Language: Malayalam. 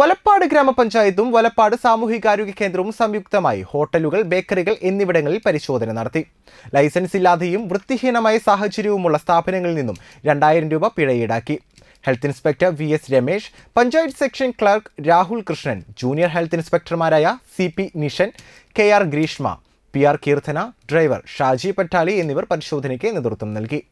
വലപ്പാട് ഗ്രാമപഞ്ചായത്തും വലപ്പാട് സാമൂഹികാരോഗ്യ കേന്ദ്രവും സംയുക്തമായി ഹോട്ടലുകൾ ബേക്കറികൾ എന്നിവിടങ്ങളിൽ പരിശോധന നടത്തി ലൈസൻസ് ഇല്ലാതെയും വൃത്തിഹീനമായ സാഹചര്യവുമുള്ള സ്ഥാപനങ്ങളിൽ നിന്നും രണ്ടായിരം രൂപ പിഴ ഈടാക്കി health inspector V S Ramesh panchayat section clerk Rahul Krishnan junior health ഇൻസ്പെക്ടർമാരായ C P Nishan K R Greeshma P R Keerthana driver Shaji Pattali എന്നിവർ പരിശോധനയ്ക്ക് നേതൃത്വം നൽകി